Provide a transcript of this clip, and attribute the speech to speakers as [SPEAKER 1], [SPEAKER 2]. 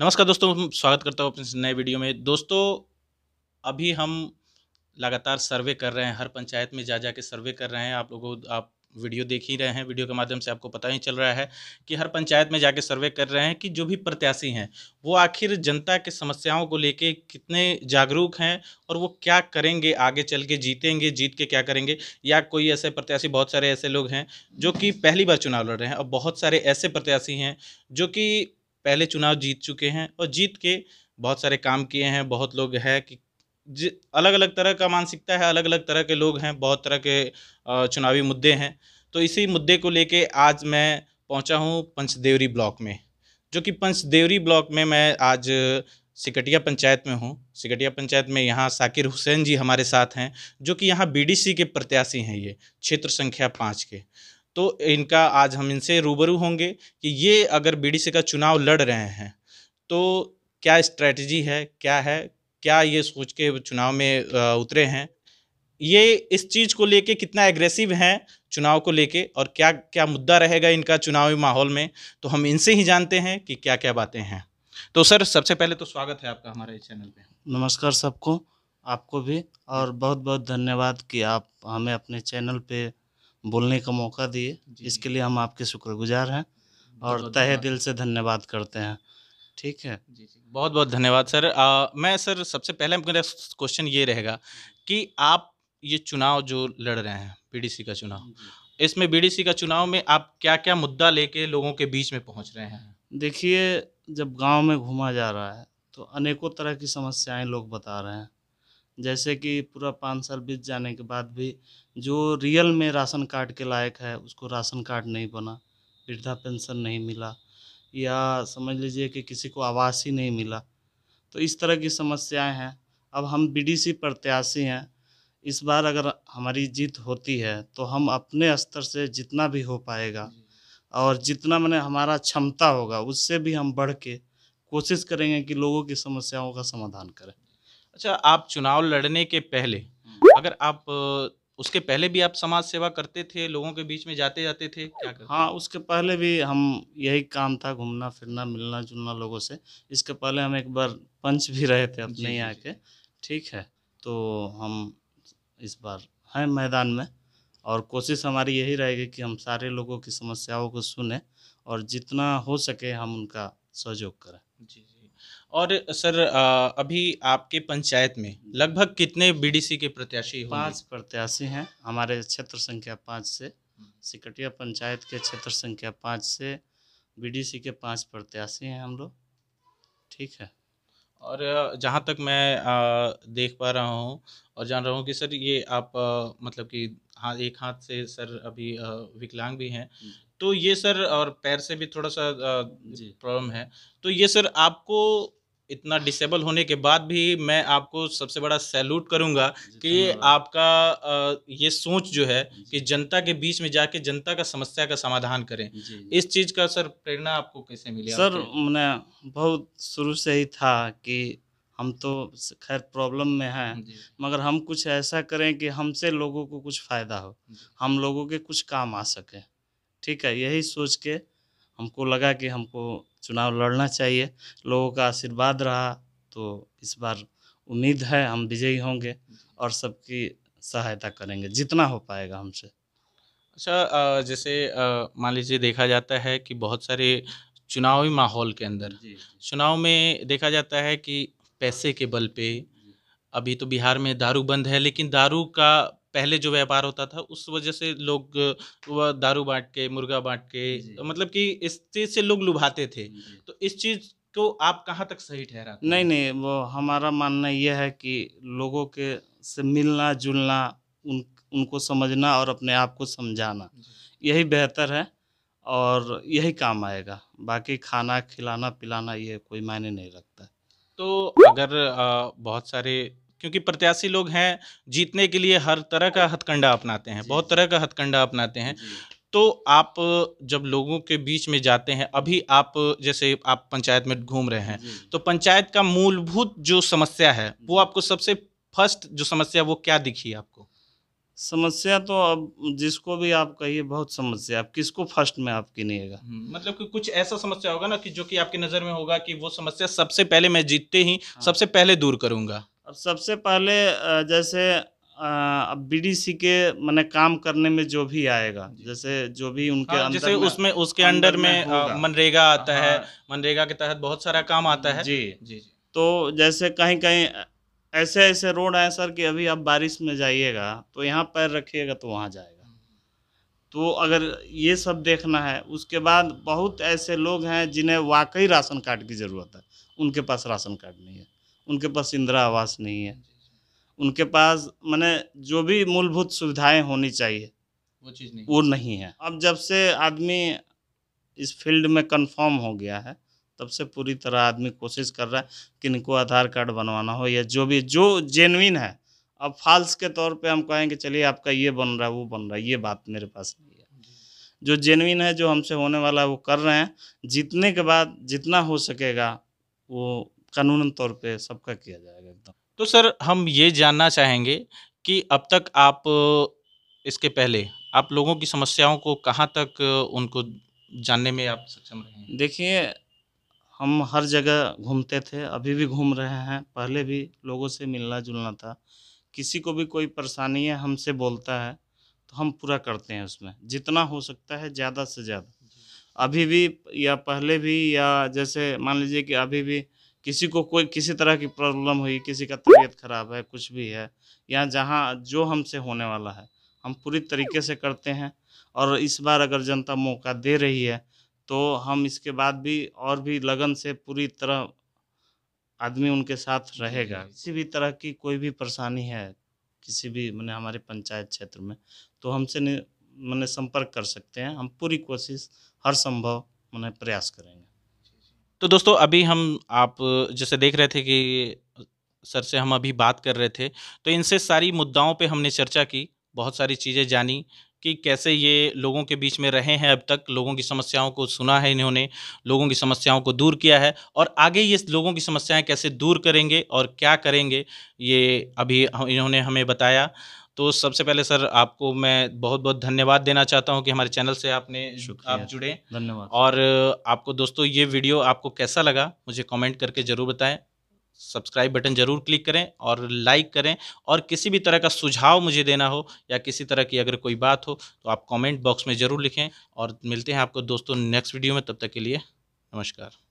[SPEAKER 1] नमस्कार दोस्तों स्वागत करता हूँ अपने नए वीडियो में दोस्तों अभी हम लगातार सर्वे कर रहे हैं हर पंचायत में जा जा के सर्वे कर रहे हैं आप लोगों आप वीडियो देख ही रहे हैं वीडियो के माध्यम से आपको पता ही चल रहा है कि हर पंचायत में जाके सर्वे कर रहे हैं कि जो भी प्रत्याशी हैं वो आखिर जनता के समस्याओं को लेके कितने जागरूक हैं और वो क्या करेंगे आगे चल के जीतेंगे जीत के क्या करेंगे या कोई ऐसे प्रत्याशी बहुत सारे ऐसे लोग हैं जो कि पहली बार चुनाव लड़ रहे हैं और बहुत सारे ऐसे प्रत्याशी हैं जो कि पहले चुनाव जीत चुके हैं और जीत के बहुत सारे काम किए हैं बहुत लोग है कि अलग अलग तरह का मानसिकता है अलग अलग तरह के लोग हैं बहुत तरह के चुनावी मुद्दे हैं तो इसी मुद्दे को लेके आज मैं पहुंचा हूं पंचदेवरी ब्लॉक में जो कि पंचदेवरी ब्लॉक में मैं आज सिकटिया पंचायत में हूँ सिकटिया पंचायत में यहाँ साकिर हुसैन जी हमारे साथ हैं जो कि यहाँ बीडीसी के प्रत्याशी हैं ये क्षेत्र संख्या पाँच के तो इनका आज हम इनसे रूबरू होंगे कि ये अगर बी का चुनाव लड़ रहे हैं तो क्या स्ट्रेटजी है क्या है क्या ये सोच के चुनाव में उतरे हैं ये इस चीज़ को लेके कितना एग्रेसिव हैं चुनाव को लेके और क्या क्या मुद्दा रहेगा इनका चुनावी माहौल में तो हम इनसे ही जानते हैं कि क्या क्या बातें हैं तो सर सबसे पहले तो स्वागत है आपका हमारे इस चैनल
[SPEAKER 2] पे नमस्कार सबको आपको भी और बहुत बहुत धन्यवाद कि आप हमें अपने चैनल पे बोलने का मौका दिए इसके लिए हम आपके शुक्रगुजार हैं और तहे दिल से धन्यवाद करते हैं
[SPEAKER 1] ठीक है जी जी बहुत बहुत धन्यवाद सर आ, मैं सर सबसे पहले मेरा क्वेश्चन ये रहेगा कि आप ये चुनाव जो लड़ रहे हैं बीडीसी का चुनाव इसमें बीडीसी का चुनाव में आप क्या क्या मुद्दा लेके लोगों के बीच में पहुंच रहे हैं देखिए जब
[SPEAKER 2] गांव में घूमा जा रहा है तो अनेकों तरह की समस्याएं लोग बता रहे हैं जैसे कि पूरा पाँच साल बीत जाने के बाद भी जो रियल में राशन कार्ड के लायक है उसको राशन कार्ड नहीं बना वृद्धा पेंशन नहीं मिला या समझ लीजिए कि किसी को आवास ही नहीं मिला तो इस तरह की समस्याएं हैं अब हम बीडीसी प्रत्याशी हैं इस बार अगर हमारी जीत होती है तो हम अपने स्तर से जितना भी हो पाएगा और जितना मैंने हमारा क्षमता होगा उससे भी हम बढ़ के कोशिश करेंगे कि लोगों की समस्याओं का समाधान करें
[SPEAKER 1] अच्छा आप चुनाव लड़ने के पहले अगर आप उसके पहले भी आप समाज सेवा करते थे लोगों के बीच में जाते जाते थे क्या करते हाँ
[SPEAKER 2] उसके पहले भी हम यही काम था घूमना फिरना मिलना जुलना लोगों से इसके पहले हम एक बार पंच भी रहे थे अपने यहाँ के ठीक है तो हम इस बार हैं मैदान में और कोशिश हमारी यही रहेगी कि हम सारे लोगों की समस्याओं को सुने और जितना हो सके हम उनका सहयोग करें जी जी
[SPEAKER 1] और सर अभी आपके पंचायत में लगभग कितने बीडीसी के प्रत्याशी पांच प्रत्याशी हैं हमारे क्षेत्र संख्या पाँच से सिकटिया
[SPEAKER 2] पंचायत के क्षेत्र संख्या पाँच से बीडीसी के पांच प्रत्याशी हैं हम लोग ठीक है
[SPEAKER 1] और जहाँ तक मैं देख पा रहा हूँ और जान रहा हूँ कि सर ये आप मतलब कि हाँ एक हाथ से सर अभी विकलांग भी हैं तो ये सर और पैर से भी थोड़ा सा प्रॉब्लम है तो ये सर आपको इतना डिसेबल होने के बाद भी मैं आपको सबसे बड़ा सैल्यूट करूंगा कि आपका ये सोच जो है कि जनता के बीच में जाके जनता का समस्या का समाधान करें जी, जी। इस चीज़ का सर प्रेरणा आपको कैसे मिली सर
[SPEAKER 2] मैंने बहुत शुरू से ही था कि हम तो खैर प्रॉब्लम में हैं मगर हम कुछ ऐसा करें कि हमसे लोगों को कुछ फ़ायदा हो हम लोगों के कुछ काम आ सके ठीक है यही सोच के हमको लगा कि हमको चुनाव लड़ना चाहिए लोगों का आशीर्वाद रहा तो इस बार उम्मीद है हम विजयी होंगे और सबकी सहायता करेंगे जितना हो पाएगा हमसे
[SPEAKER 1] अच्छा जैसे मान लीजिए देखा जाता है कि बहुत सारे चुनावी माहौल के अंदर चुनाव में देखा जाता है कि पैसे के बल पे अभी तो बिहार में दारू बंद है लेकिन दारू का पहले जो व्यापार होता था उस वजह से लोग दारू बांट के मुर्गा बांट के तो मतलब कि इस चीज़ से लोग लुभाते थे तो इस चीज़ को आप कहाँ तक सही ठहरा नहीं
[SPEAKER 2] नहीं वो हमारा मानना यह है कि लोगों के से मिलना जुलना उन उनको समझना और अपने आप को समझाना यही बेहतर है और यही काम आएगा बाकी खाना खिलाना पिलाना ये
[SPEAKER 1] कोई मायने नहीं रखता तो अगर बहुत सारे क्योंकि प्रत्याशी लोग हैं जीतने के लिए हर तरह का हथकंडा अपनाते हैं बहुत तरह का हथकंडा अपनाते हैं तो आप जब लोगों के बीच में जाते हैं अभी आप जैसे आप पंचायत में घूम रहे हैं तो पंचायत का मूलभूत जो समस्या है वो आपको सबसे फर्स्ट जो समस्या वो क्या दिखी आपको समस्या तो अब जिसको भी आप कहिए बहुत समस्या आप किसको फर्स्ट में आप गिनिएगा हम्म, मतलब कि कुछ ऐसा समस्या होगा ना कि जो कि आपकी नज़र में होगा कि वो समस्या सबसे पहले मैं जीतते ही हाँ। सबसे पहले दूर करूंगा अब सबसे पहले
[SPEAKER 2] जैसे अब बीडीसी के मैंने काम करने में जो भी आएगा जैसे जो
[SPEAKER 1] भी उनके हाँ, अंदर जैसे उसमें उसके अंडर, में, में मनरेगा आता हाँ, है मनरेगा के तहत बहुत सारा काम आता है जी जी, जी।
[SPEAKER 2] तो जैसे कहीं कहीं ऐसे ऐसे रोड हैं सर कि अभी आप बारिश में जाइएगा तो यहाँ पैर रखिएगा तो वहाँ जाएगा तो अगर ये सब देखना है उसके बाद बहुत ऐसे लोग हैं जिन्हें वाकई राशन कार्ड की ज़रूरत है उनके पास राशन कार्ड नहीं है उनके पास इंदिरा आवास नहीं है उनके पास मैंने जो भी मूलभूत सुविधाएं होनी चाहिए
[SPEAKER 1] वो चीज़ नहीं वो नहीं है अब
[SPEAKER 2] जब से आदमी इस फील्ड में कंफर्म हो गया है तब से पूरी तरह आदमी कोशिश कर रहा है कि इनको आधार कार्ड बनवाना हो या जो भी जो जेनविन है अब फाल्स के तौर पे हम कहेंगे चलिए आपका ये बन रहा है वो बन रहा है ये बात मेरे पास नहीं है जो जेनविन है जो हमसे होने वाला है वो कर रहे हैं जीतने के बाद जितना हो सकेगा वो कानूनन तौर पे सबका किया जाएगा
[SPEAKER 1] एकदम तो सर हम ये जानना चाहेंगे कि अब तक आप इसके पहले आप लोगों की समस्याओं को कहाँ तक उनको जानने में आप सक्षम रहे देखिए हम हर
[SPEAKER 2] जगह घूमते थे अभी भी घूम रहे हैं पहले भी लोगों से मिलना जुलना था किसी को भी कोई परेशानी है हमसे बोलता है तो हम पूरा करते हैं उसमें जितना हो सकता है ज़्यादा से ज़्यादा अभी भी या पहले भी या जैसे मान लीजिए कि अभी भी किसी को कोई किसी तरह की प्रॉब्लम हुई किसी का तबीयत खराब है कुछ भी है या जहाँ जो हमसे होने वाला है हम पूरी तरीके से करते हैं और इस बार अगर जनता मौका दे रही है तो हम इसके बाद भी और भी लगन से पूरी तरह आदमी उनके साथ रहेगा किसी भी तरह की कोई भी परेशानी है किसी भी मैंने हमारे पंचायत क्षेत्र में तो हमसे मैंने संपर्क कर सकते हैं हम पूरी कोशिश हर संभव मैंने प्रयास करेंगे
[SPEAKER 1] तो दोस्तों अभी हम आप जैसे देख रहे थे कि सर से हम अभी बात कर रहे थे तो इनसे सारी मुद्दाओं पे हमने चर्चा की बहुत सारी चीज़ें जानी कि कैसे ये लोगों के बीच में रहे हैं अब तक लोगों की समस्याओं को सुना है इन्होंने लोगों की समस्याओं को दूर किया है और आगे ये लोगों की समस्याएं कैसे दूर करेंगे और क्या करेंगे ये अभी इन्होंने हमें बताया तो सबसे पहले सर आपको मैं बहुत बहुत धन्यवाद देना चाहता हूँ कि हमारे चैनल से आपने आप जुड़े धन्यवाद और आपको दोस्तों ये वीडियो आपको कैसा लगा मुझे कमेंट करके ज़रूर बताएं सब्सक्राइब बटन जरूर क्लिक करें और लाइक करें और किसी भी तरह का सुझाव मुझे देना हो या किसी तरह की अगर कोई बात हो तो आप कमेंट बॉक्स में ज़रूर लिखें और मिलते हैं आपको दोस्तों नेक्स्ट वीडियो में तब तक के लिए नमस्कार